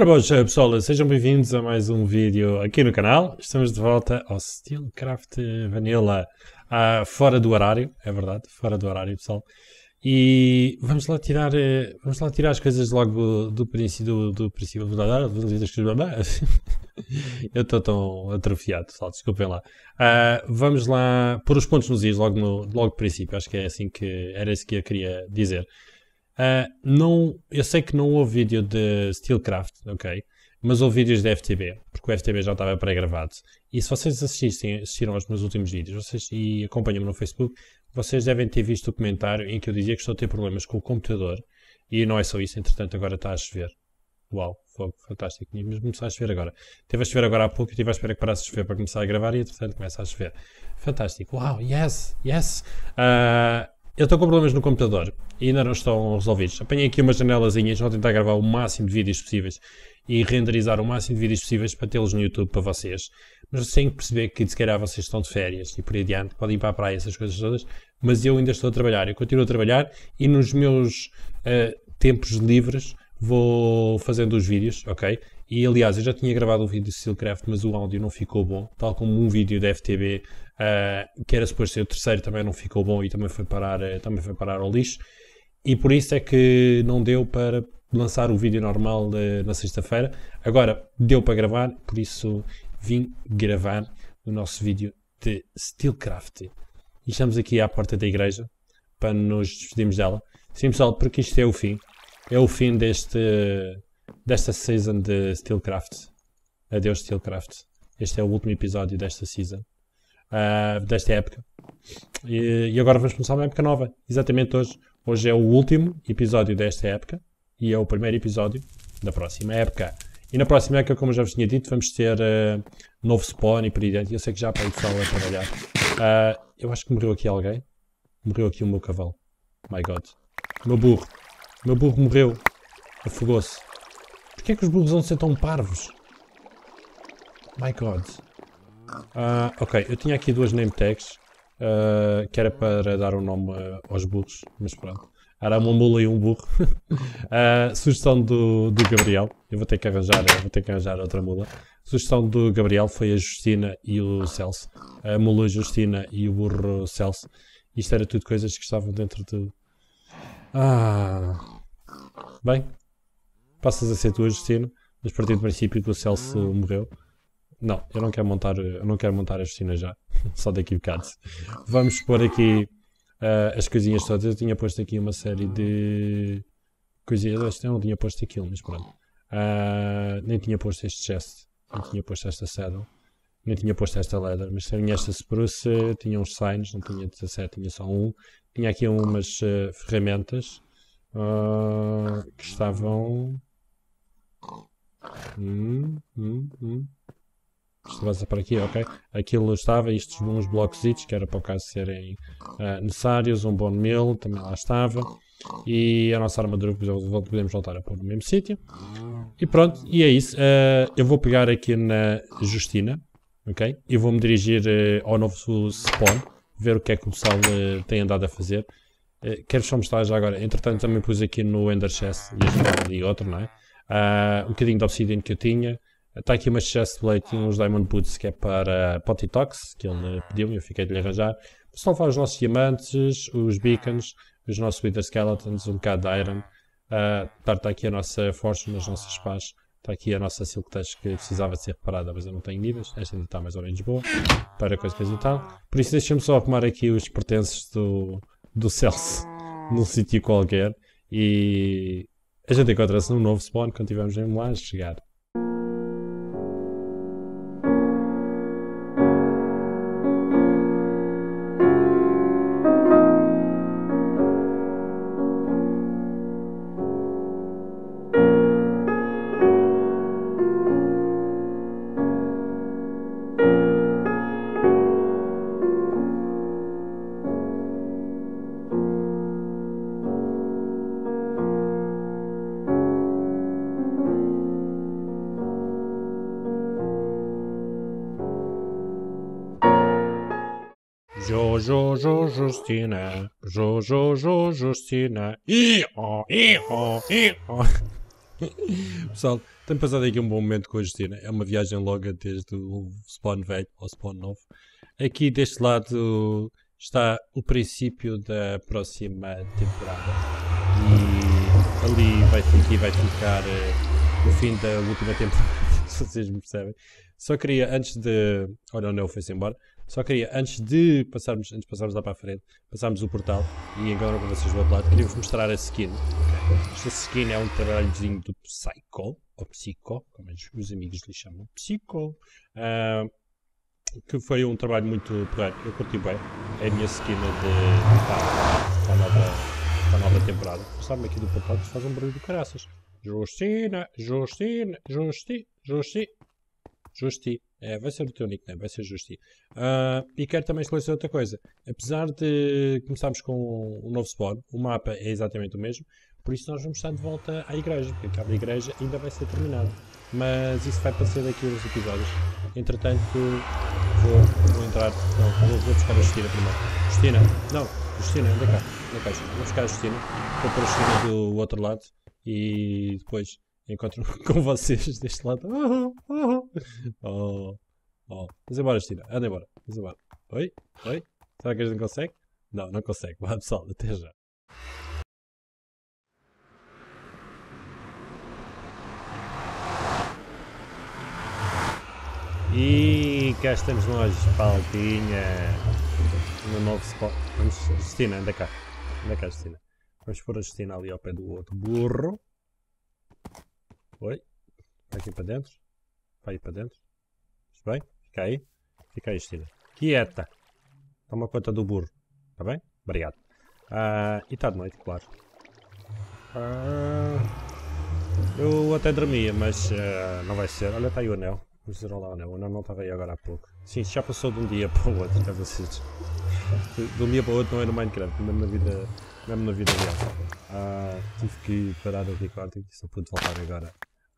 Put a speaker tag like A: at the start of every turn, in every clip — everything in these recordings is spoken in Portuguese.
A: Ora boas pessoal, sejam bem-vindos a mais um vídeo aqui no canal. Estamos de volta ao Steelcraft Vanilla, ah, fora do horário, é verdade, fora do horário pessoal. E vamos lá tirar, eh, vamos lá tirar as coisas logo do princípio, do, do princípio, eu estou tão atrofiado, pessoal, desculpem lá. Ah, vamos lá pôr os pontos nos is logo, no, logo do princípio, acho que é assim que, era isso que eu queria dizer. Uh, não, eu sei que não houve vídeo de Steelcraft, ok? Mas houve vídeos de FTB, porque o FTB já estava pré-gravado. E se vocês assistissem assistiram aos meus últimos vídeos vocês, e acompanham-me no Facebook, vocês devem ter visto o comentário em que eu dizia que estou a ter problemas com o computador. E não é só isso, entretanto agora está a chover. Uau, fogo, fantástico. mas mesmo começar a chover agora. Teve a chover agora há pouco, e estive à espera que parasse a chover para começar a gravar e entretanto começa a chover. Fantástico, uau, yes, yes. Uh, eu estou com problemas no computador e ainda não estão resolvidos. Apanhei aqui umas janelazinhas, vou tentar gravar o máximo de vídeos possíveis e renderizar o máximo de vídeos possíveis para tê-los no YouTube para vocês. Mas sem que perceber que se calhar vocês estão de férias e por aí adiante, podem ir para a praia, essas coisas todas, mas eu ainda estou a trabalhar, eu continuo a trabalhar e nos meus uh, tempos livres vou fazendo os vídeos, ok? E aliás, eu já tinha gravado um vídeo de Steelcraft, mas o áudio não ficou bom, tal como um vídeo da FTB, uh, ah, que era suposto ser o terceiro, também não ficou bom e também foi parar, uh, também foi parar ao lixo. E por isso é que não deu para lançar o vídeo normal de, na sexta-feira. Agora deu para gravar, por isso vim gravar o nosso vídeo de Steelcraft. E estamos aqui à porta da igreja para nos despedirmos dela. Sim, pessoal, porque isto é o fim. É o fim deste desta season de Steelcraft. Adeus Steelcraft. Este é o último episódio desta season. Uh, desta época. E, e, agora vamos começar uma época nova. Exatamente hoje. Hoje é o último episódio desta época. E é o primeiro episódio da próxima época. E na próxima época, como já vos tinha dito, vamos ter uh, novo spawn e por aí dentro. Eu sei que já para o pessoal a trabalhar. Uh, eu acho que morreu aqui alguém. Morreu aqui o meu cavalo. My God. meu burro. meu burro morreu. Afogou-se. Porquê é que os burros vão ser tão parvos? My God. Ah, ok, eu tinha aqui duas name tags, uh, que era para dar o um nome uh, aos burros, mas pronto. Era uma mula e um burro. uh, sugestão do, do Gabriel. Eu vou ter que arranjar, vou ter que arranjar outra mula. Sugestão do Gabriel foi a Justina e o Celso. A mula Justina e o burro Celso. Isto era tudo coisas que estavam dentro de. Ah. Bem, passas a ser tu a mas partindo do princípio que o Celso ah. morreu. Não, eu não quero montar, eu não quero montar a Justina já, só daqui a bocado. Vamos pôr aqui uh, as coisinhas todas. Eu tinha posto aqui uma série de coisinhas, acho que não tinha posto aquilo, mas pronto. Uh, nem tinha posto este chest, nem tinha posto esta saddle, nem tinha posto esta leather, mas tinha esta spruce, tinha uns signs, não tinha 17, tinha só um. Tinha aqui umas uh, ferramentas que estavam Hum, hum, hum. para aqui, ok? Aquilo estava, estes bons blocos, que era para o caso serem uh, necessários, um bom mill também lá estava. E a nossa armadura podemos voltar a pôr no mesmo sítio. E pronto, e é isso. Uh, eu vou pegar aqui na Justina, ok? E vou-me dirigir uh, ao novo spawn, ver o que é que o pessoal tem andado a fazer. quero só mostrar já agora. Entretanto, também pus aqui no Ender Chess e outro, não é? uh, um bocadinho de obsidian que eu tinha. Está aqui uma chestplate e uns diamond boots que é para Potitox, que ele pediu e eu fiquei de lhe arranjar. São os nossos diamantes, os beacons, os nossos wither skeletons, um bocado de iron. Uh, ah, está tá aqui a nossa fortune, as nossas pás. Está aqui a nossa Silk Touch que precisava de ser reparada, mas eu não tenho níveis. Esta ainda está mais ou menos boa. Para coisas coisa e tal. Por isso, deixa-me só arrumar aqui os pertences do, do Celso num sítio qualquer. E a gente encontra-se num novo spawn quando estivermos em lá chegar. Jojo, jo, Justina. Jojo, jo, Justina. Iho, iho, iho. Pessoal, tenho passado aqui um bom momento com a Justina. É uma viagem longa desde o spawn velho ao spawn novo. Aqui deste lado está o princípio da próxima temporada. E ali vai, aqui vai ficar uh, o fim da última temporada, se vocês me percebem. Só queria, antes de. Olha, o Neo foi-se embora. Só queria, antes de passarmos, antes de passarmos lá para a frente, passarmos o portal e agora para vocês do outro lado, queria-vos mostrar a skin. Esta skin é um trabalhozinho do Psycho, ou Psycho, como os amigos lhe chamam, Psycho. Uh, que foi um trabalho muito pegado. eu curti bem, é a minha skin de, para, a nova, a nova temporada. Sabe-me aqui do portal que faz um barulho de caraças. Justina, Justina, Justi, Justi, Justi. É, vai ser o teu nickname, vai ser Justi. Uh, e quero também esclarecer outra coisa. Apesar de começarmos com um novo spawn, o mapa é exatamente o mesmo, por isso nós vamos estar de volta à igreja, porque aquela igreja ainda vai ser terminada. Mas isso vai aparecer daqui uns episódios. Entretanto, vou, vou entrar. Não, vou, vou, buscar a Justina primeiro. Justina, não, Justina, anda cá, anda cá, Vou buscar a Justina, vou pôr a Justina do outro lado e depois Encontro-me com vocês deste lado. Oh, oh. Vamos embora, é Cristina. Anda embora. Vamos embora. Oi? Oi? Será que a gente consegue? Não, não consegue. Vá pessoal, até já. E cá estamos nós, Paldinha, no novo spot. Vamos, Justina, anda cá. Anda cá, Justina. Vamos pôr a Justina ali ao pé do outro burro. Oi. Vai aqui para dentro. Vai para dentro. Isso bem? Fica aí. Fica aí, Estina. Quieta. Toma conta do burro. Está bem? Obrigado. Ah, e está de noite, claro. Ah, eu até dormia, mas ah, não vai ser. Olha, está aí o anel. Puseram lá o anel. O anel não estava aí agora há pouco. Sim, já passou de um dia para o outro, é vocês. De um dia para o outro não é no Minecraft, mesmo na vida, mesmo na vida real. Ah, tive que parar o recording, só pude voltar agora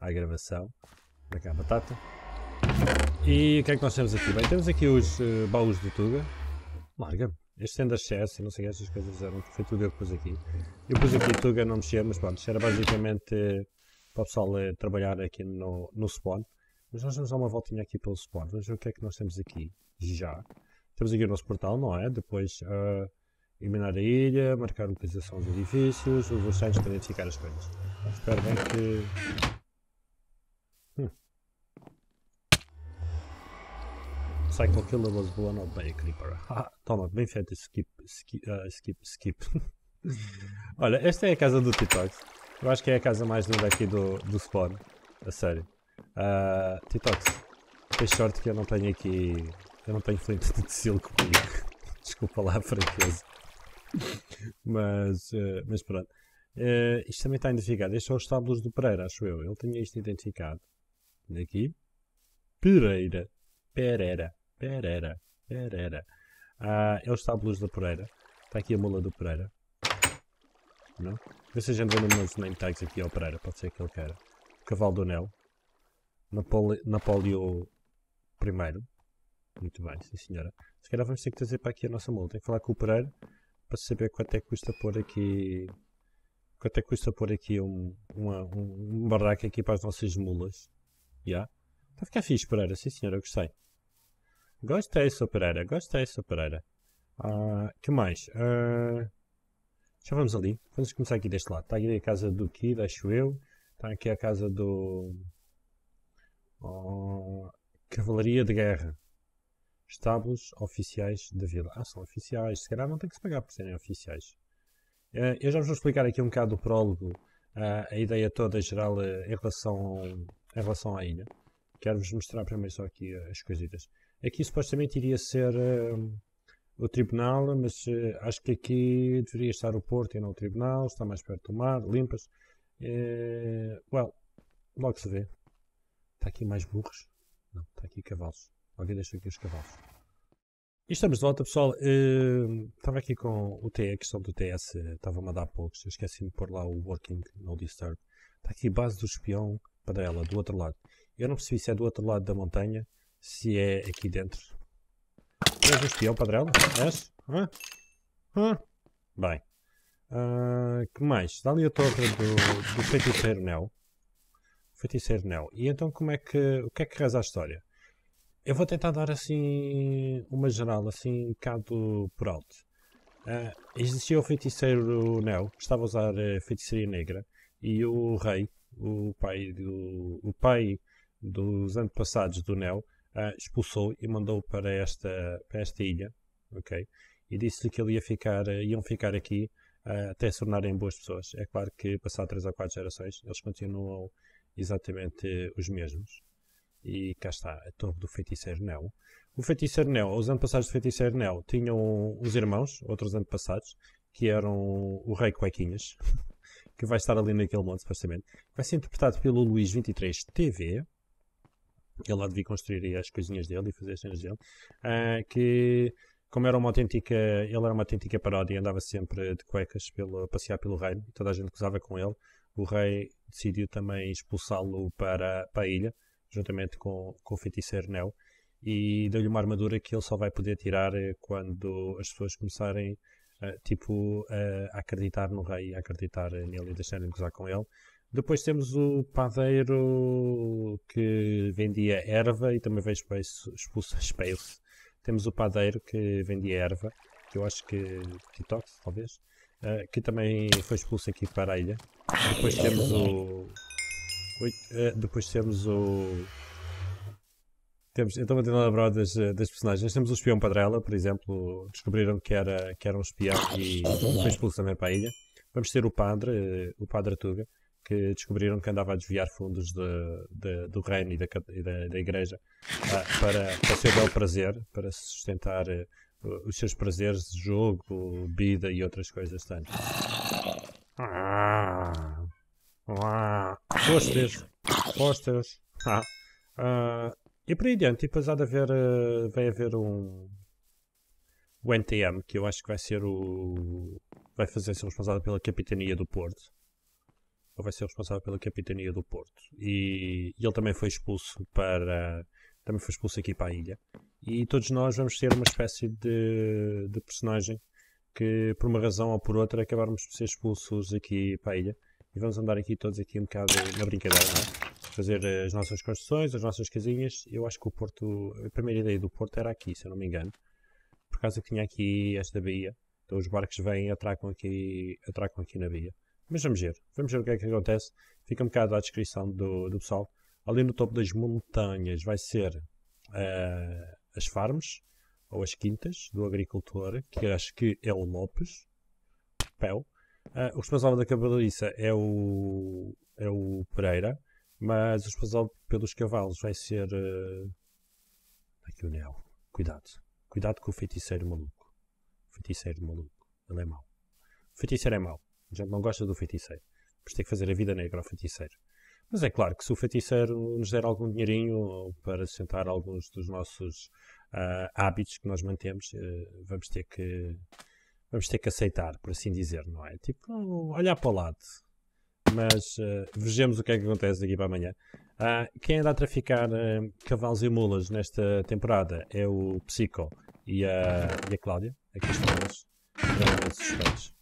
A: à gravação. Para cá, batata. E o que é que nós temos aqui? Bem, temos aqui os uh, baús do Tuga. Larga-me. Este sendo acesso e não sei estas coisas eram, foi tudo eu que pus aqui. Eu pus aqui Tuga, não mexia, mas pronto, isto era basicamente eh, para o pessoal uh, trabalhar aqui no, no spawn. Mas nós vamos dar uma voltinha aqui pelo spawn, vamos ver o que é que nós temos aqui já. Temos aqui o nosso portal, não é? Depois uh, eliminar a ilha, marcar a localização dos edifícios, os ursanos para identificar as coisas. Espero bem que Psycho Killer was blown up by a creeper. toma, bem feito, skip, skip, uh, skip, skip. Olha, esta é a casa do Titox. Eu acho que é a casa mais linda aqui do, do spawn. A sério. Uh, ah, Titox, tens sorte que eu não tenho aqui. Eu não tenho flint de silco comigo. Desculpa lá a franqueza. mas, uh, mas pronto. Uh, isto também está identificado. Estes são os estábulos do Pereira, acho eu. Ele tinha isto identificado daqui. Pereira. Pereira. Pereira. Pereira. Ah, é os tábulos da Pereira. Está aqui a mula do Pereira. Não? Vê se a gente vende umas name tags aqui ao Pereira. Pode ser que ele queira. Cavalo do Anel. Napoleão I. Muito bem, sim senhora. Se calhar vamos ter que trazer para aqui a nossa mula. Tem que falar com o Pereira para saber quanto é que custa pôr aqui quanto é que custa pôr aqui um, uma, um, um barraco aqui para as nossas mulas Yeah. Está a ficar fixe, Pereira. Sim, senhora, gostei. Gostei, é sou Pereira. Gostei, é sou Pereira. Uh, que mais? Ah, já vamos ali. Vamos começar aqui deste lado. Está aqui a casa do Kid, acho eu. Está aqui a casa do... Oh, Cavalaria de Guerra. Estábulos oficiais da vila. Ah, são oficiais. Se calhar não tem que se pagar por serem oficiais. Ah, eu já vos vou explicar aqui um bocado o prólogo. a ideia toda geral eh, em relação em relação à ilha. Quero-vos mostrar primeiro só aqui eh, as coisitas. Aqui supostamente iria ser uh, o tribunal, mas uh, acho que aqui deveria estar o porto e não o tribunal, está mais perto do mar, limpas. Uh, eh, well, logo se vê. Está aqui mais burros? Não, está aqui cavalos. Alguém deixou aqui os cavalos. E estamos de volta, pessoal. Uh, estava aqui com o TE, a questão do TS, estava-me a dar poucos. Esqueci-me de pôr lá o Working No Disturb. Está aqui base do espião, padrela do outro lado. Eu não percebi se é do outro lado da montanha, se é aqui dentro. És um espião, Padrela? És? Hã? Hã? Bem. Uh, que mais? Dá ali a torre do, do feiticeiro Nel. Feiticeiro Nel. E então como é que... O que é que reza a história? Eu vou tentar dar assim uma geral, assim um bocado por alto. Uh, existia o feiticeiro Nel, que estava a usar feiticeira eh, feitiçaria negra, e o rei, o pai, do, o pai dos antepassados do Neo, uh, ah, expulsou e mandou para esta, para esta ilha, ok? E disse-lhe que ele ia ficar, ah, iam ficar aqui uh, até se tornarem boas pessoas. É claro que, passado três ou quatro gerações, eles continuam exatamente os mesmos. E cá está, a torre do feiticeiro Neo. O feiticeiro Neo, os antepassados do feiticeiro Neo tinham os irmãos, outros antepassados, que eram o rei Cuequinhas, que vai estar ali naquele modo, supostamente. Vai ser interpretado pelo Luís 23 TV. Ele lá devia construir as coisinhas dele e fazer as cenas dele. Uh, que, como era uma autêntica. Ele era uma autêntica paródia, andava sempre de cuecas pelo, a passear pelo reino toda a gente gozava com ele. O rei decidiu também expulsá-lo para, para a ilha, juntamente com, com o feiticeiro Neo. E deu-lhe uma armadura que ele só vai poder tirar eh, quando as pessoas começarem ah, tipo, a acreditar no rei, a acreditar nele e deixarem de gozar com ele. Depois temos o padeiro que vendia erva e também veio expulso, expulso Space. Temos o padeiro que vendia erva, que eu acho que Titox, talvez, uh, que também foi expulso aqui para a ilha. Depois temos o. Ui, ah, depois temos o temos, então, continuando a lembrar das, eh, das personagens, temos o espião Padrela, por exemplo, descobriram que era, que era um espião e foi expulso também para a ilha. Vamos ter o padre, eh, o padre Tuga, que descobriram que andava a desviar fundos de, de, do reino e da, e da, da igreja ah, para, para o seu belo prazer, para sustentar eh, os seus prazeres de jogo, vida e outras coisas tanto. Posters, posters. Ah, ah, ah. ah. E por aí adiante, e depois há de haver, eh, vai haver um, o NTM, que eu acho que vai ser o. vai fazer ser responsável pela capitania do Porto. Ou vai ser responsável pela capitania do Porto. E, e, ele também foi expulso para. também foi expulso aqui para a ilha. E todos nós vamos ter uma espécie de, de personagem que, por uma razão ou por outra, acabarmos por ser expulsos aqui para a ilha. E vamos andar aqui todos aqui um bocado na brincadeira, não é? fazer eh, as nossas construções, as nossas casinhas. Eu acho que o Porto, a primeira ideia do Porto era aqui, se eu não me engano. Por causa que tinha aqui esta baía. Então os barcos vêm e atracam aqui, atracam aqui na baía. Mas vamos ver, vamos ver o que é que acontece. Fica um bocado à descrição do, do pessoal. Ali no topo das montanhas vai ser uh, as farms, ou as quintas, do agricultor, que acho que é o Lopes. Pel. Uh, o responsável da cabaliça é o, é o Pereira. Mas a explosão pelos cavalos vai ser. Uh... Aqui o Neo. Cuidado. Cuidado com o feiticeiro maluco. feiticeiro maluco. Ele é mau. O feiticeiro é mau. A gente não gosta do feiticeiro. Por ter que fazer a vida negra ao feiticeiro. Mas é claro que se o feiticeiro nos der algum dinheirinho para sustentar alguns dos nossos uh, hábitos que nós mantemos, uh, vamos ter que vamos ter que aceitar, por assim dizer, não é? Tipo, olhar para o lado mas uh, vejamos o que é que acontece daqui para amanhã. Uh, quem anda a traficar uh, cavalos e mulas nesta temporada é o Psico e a, e a Cláudia, aqui estão eles, extremamente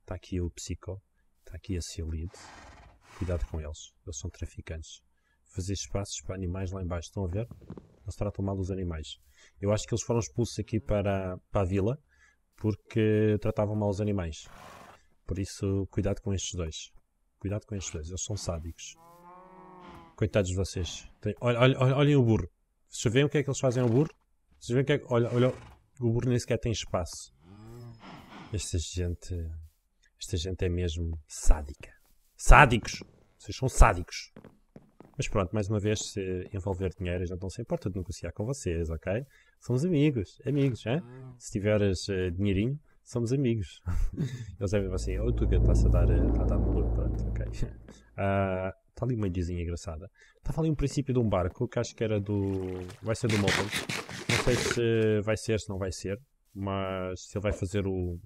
A: Está aqui o Psico, está aqui a Cialide. Cuidado com eles, eles são traficantes. Fazer espaços para animais lá embaixo, estão a ver? Eles tratam mal os animais. Eu acho que eles foram expulsos aqui para, para a vila porque tratavam mal os animais. Por isso, cuidado com estes dois. Cuidado com estes dois, eles são sádicos. Coitados de vocês. Tem... Olha, olha, olhem o burro. Vocês veem o que é que eles fazem ao burro? Vocês veem o que é que... Olha, olha, o burro nem sequer tem espaço. Esta gente... Esta gente é mesmo sádica. Sádicos! Vocês são sádicos. Mas pronto, mais uma vez, se envolver dinheiro, a gente não se importa de negociar com vocês, ok? Somos amigos, amigos, é? Se tiveres uh, dinheirinho, somos amigos. Eles devem assim, ou tu que estás a dar, eh, a dar maluco, pronto uh, ah, Está ali uma dizinha engraçada. Estava tá ali um princípio de um barco que acho que era do. Vai ser do Molten. Não sei se vai ser, se não vai ser. Mas se ele vai fazer o.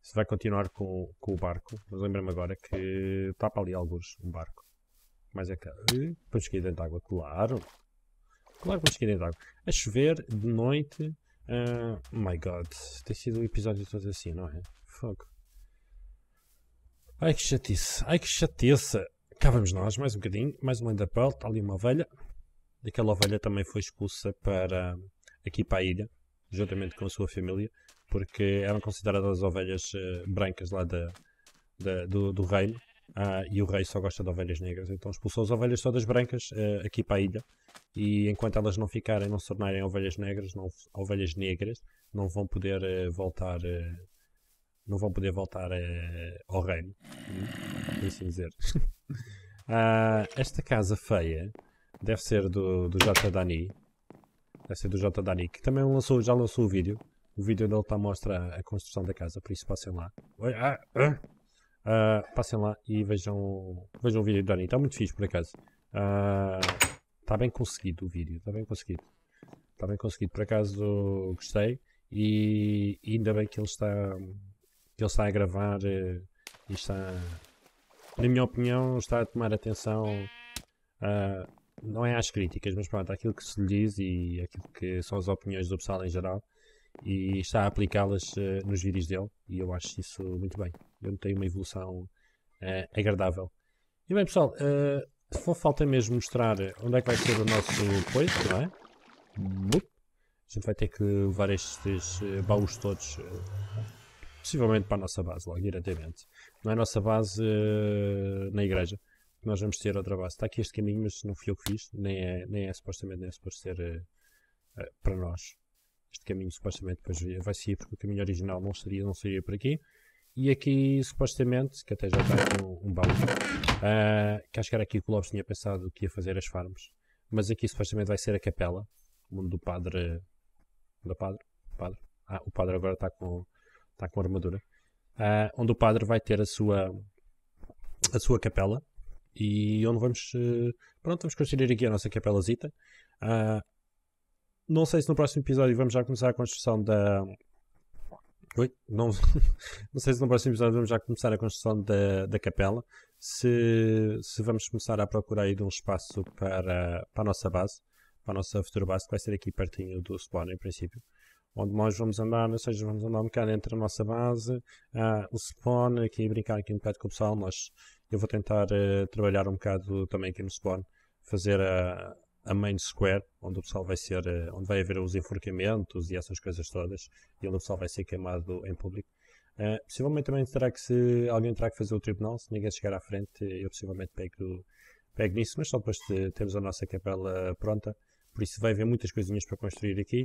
A: Se vai continuar com, com o barco. Mas lembra-me agora que está para ali alguns um barco. Mais é que. Vamos seguir dentro de água, claro. Claro que vamos seguir dentro de água. A chover, de noite. Uh, oh my god. Tem sido episódios todos assim, não é? Fogo. Ai que chatice, ai que chateça. Cá vamos nós, mais um bocadinho, mais um Enderpearl, está ali uma ovelha. Daquela ovelha também foi expulsa para hum, aqui para a ilha, juntamente com a sua família, porque eram consideradas as ovelhas uh, brancas lá da, da do, do, reino. Ah, e o rei só gosta de ovelhas negras, então expulsou as ovelhas todas brancas uh, aqui para a ilha. E enquanto elas não ficarem, não se tornarem ovelhas negras, não, ovelhas negras, não vão poder uh, voltar não vão poder voltar eh, ao reino, por assim dizer. Ah, esta casa feia deve ser do, do J. Dani. Deve ser do J. Dani, que também lançou, já lançou o vídeo. O vídeo dele está a mostrar a construção da casa, por isso passem lá. Ah, ah, ah. passem lá e vejam, vejam o vídeo do Dani. Está muito fixe, por acaso. Está ah, bem conseguido o vídeo, está bem conseguido. Está bem conseguido, por acaso gostei. E ainda bem que ele está que ele está a gravar eh, e está, na minha opinião, está a tomar atenção, ah, não é às críticas, mas pronto, àquilo que se lhe diz e àquilo que são as opiniões do pessoal em geral e está a aplicá-las uh, nos vídeos dele e eu acho isso muito bem. Eu tenho uma evolução uh, agradável. E bem pessoal, uh, falta mesmo mostrar onde é que vai ser o nosso coisa, não é? A gente vai ter que levar estes baús todos possivelmente para a nossa base, logo diretamente. Não é a nossa base uh, na igreja, nós vamos ter outra base. Está aqui este caminho, mas não fui eu que fiz, nem é, nem é supostamente nem é suposto ser uh, uh, para nós. Este caminho supostamente depois vai ser porque o caminho original não seria, não seria por aqui. E aqui supostamente, que até já está aqui um, um que acho que era aqui que o Lopes tinha pensado que ia fazer as farms. Mas aqui supostamente vai ser a capela, mundo do padre. Da padre? padre? Ah, o padre agora está com está com armadura, uh, onde o padre vai ter a sua, a sua capela e onde vamos, uh, pronto, vamos construir aqui a nossa capelazita. Uh, não sei se no próximo episódio vamos já começar a construção da. Oi? Não, não sei se no próximo episódio vamos já começar a construção da, da capela. Se, se vamos começar a procurar aí de um espaço para, para a nossa base, para a nossa futura base, que vai ser aqui pertinho do spawn, em princípio onde nós vamos andar, ou seja, vamos andar um bocado entre a nossa base, uh, o spawn, aqui brincar aqui um bocado com o pessoal, mas eu vou tentar uh, trabalhar um bocado também aqui no spawn, fazer a, a main square, onde o pessoal vai ser, uh, onde vai haver os enforcamentos e essas coisas todas, e onde o pessoal vai ser queimado em público. Ah, possivelmente também terá que se alguém terá que fazer o tribunal, se ninguém chegar à frente, eu possivelmente pego, pego nisso, mas só depois de termos a nossa capela pronta por isso vai haver muitas coisinhas para construir aqui.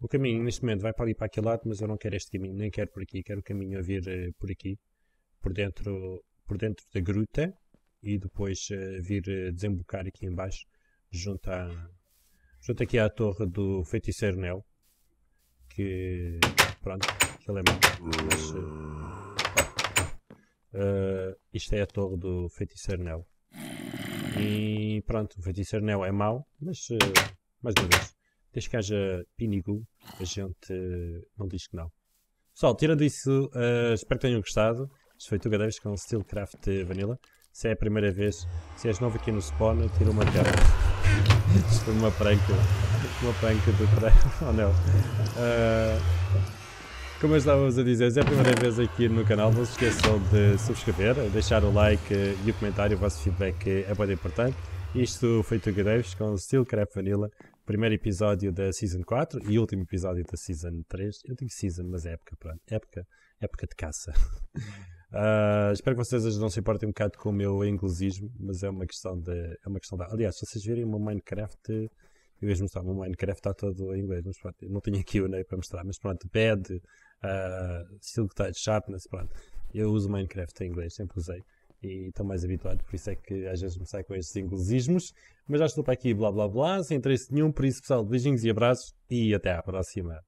A: O caminho neste momento vai para ali para aquele lado, mas eu não quero este caminho, nem quero por aqui, quero o caminho a vir uh, por aqui, por dentro, por dentro da gruta e depois uh, vir uh, desembocar aqui embaixo, junto, à, junto aqui à torre do feiticeiro Nel, que pronto, que ele é mau, mas uh, isto é a torre do feiticeiro Nel. E pronto, o feiticeiro Nel é mau, mas mais uma vez, desde que haja pinigo, a gente uh, não diz que não. Pessoal, tirando isso, uh, espero que tenham gostado. Isto foi Tuga Davis com Steelcraft Vanilla. Se é a primeira vez, se és novo aqui no spawn, tira uma cara. Isto foi uma pranca. Uma pranca do treino. Oh não. Uh, como eu estávamos a dizer, se é a primeira vez aqui no canal, não se esqueçam de subscrever, deixar o like e o comentário, o vosso feedback é muito importante. Isto foi Tuga Davis com Steelcraft Vanilla primeiro episódio da Season 4 e último episódio da Season 3. Eu digo Season, mas é época, pronto. Época, época de caça. Uh, espero que vocês não se importem um bocado com o meu inglesismo, mas é uma questão de. É uma questão de... Aliás, se vocês virem o meu Minecraft, eu mesmo mostrar, o meu Minecraft está todo em inglês, mas pronto, não tenho aqui o Ney para mostrar, mas pronto, bed, uh, ah, silk touch, sharpness, pronto. Eu uso Minecraft em inglês, sempre usei e estão mais habituados, por isso é que às vezes me sai com estes inglesismos. Mas já estou para aqui, blá blá blá, sem interesse nenhum, por isso pessoal, beijinhos e abraços e até à próxima.